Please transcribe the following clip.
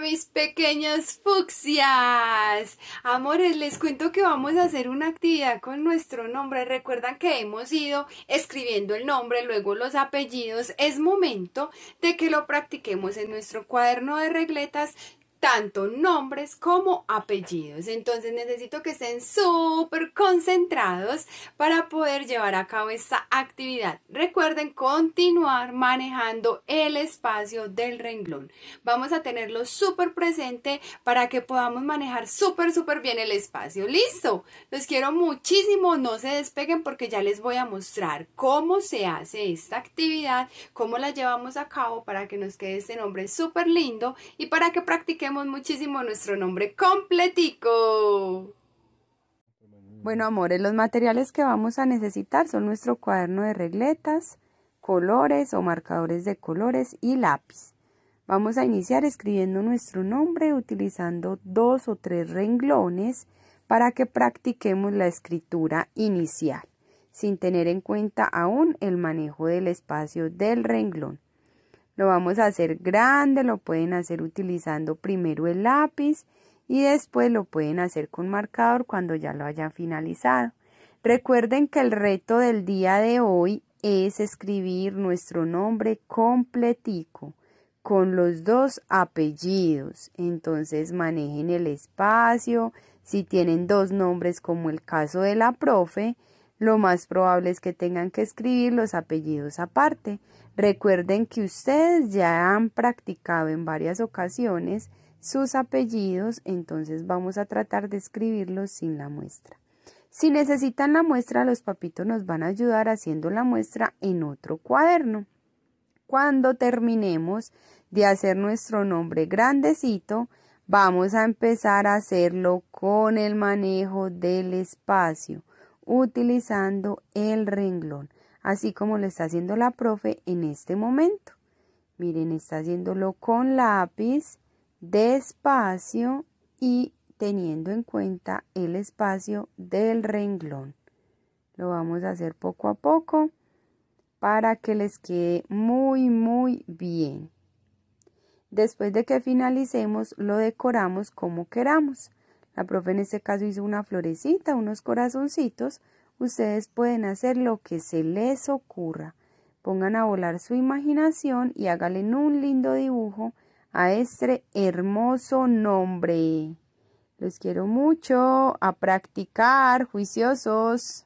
mis pequeñas fucsias. Amores, les cuento que vamos a hacer una actividad con nuestro nombre. Recuerdan que hemos ido escribiendo el nombre, luego los apellidos. Es momento de que lo practiquemos en nuestro cuaderno de regletas tanto nombres como apellidos. Entonces necesito que estén súper concentrados para poder llevar a cabo esta actividad. Recuerden continuar manejando el espacio del renglón. Vamos a tenerlo súper presente para que podamos manejar súper, súper bien el espacio. ¡Listo! Los quiero muchísimo. No se despeguen porque ya les voy a mostrar cómo se hace esta actividad, cómo la llevamos a cabo para que nos quede este nombre súper lindo y para que practiquemos muchísimo nuestro nombre completico. Bueno, amores, los materiales que vamos a necesitar son nuestro cuaderno de regletas, colores o marcadores de colores y lápiz. Vamos a iniciar escribiendo nuestro nombre utilizando dos o tres renglones para que practiquemos la escritura inicial, sin tener en cuenta aún el manejo del espacio del renglón. Lo vamos a hacer grande, lo pueden hacer utilizando primero el lápiz y después lo pueden hacer con marcador cuando ya lo hayan finalizado. Recuerden que el reto del día de hoy es escribir nuestro nombre completico con los dos apellidos. Entonces manejen el espacio. Si tienen dos nombres como el caso de la profe, lo más probable es que tengan que escribir los apellidos aparte. Recuerden que ustedes ya han practicado en varias ocasiones sus apellidos, entonces vamos a tratar de escribirlos sin la muestra. Si necesitan la muestra, los papitos nos van a ayudar haciendo la muestra en otro cuaderno. Cuando terminemos de hacer nuestro nombre grandecito, vamos a empezar a hacerlo con el manejo del espacio utilizando el renglón, así como lo está haciendo la profe en este momento. Miren, está haciéndolo con lápiz, despacio y teniendo en cuenta el espacio del renglón. Lo vamos a hacer poco a poco para que les quede muy muy bien. Después de que finalicemos lo decoramos como queramos. La profe en este caso hizo una florecita, unos corazoncitos. Ustedes pueden hacer lo que se les ocurra. Pongan a volar su imaginación y háganle un lindo dibujo a este hermoso nombre. Los quiero mucho. A practicar, juiciosos.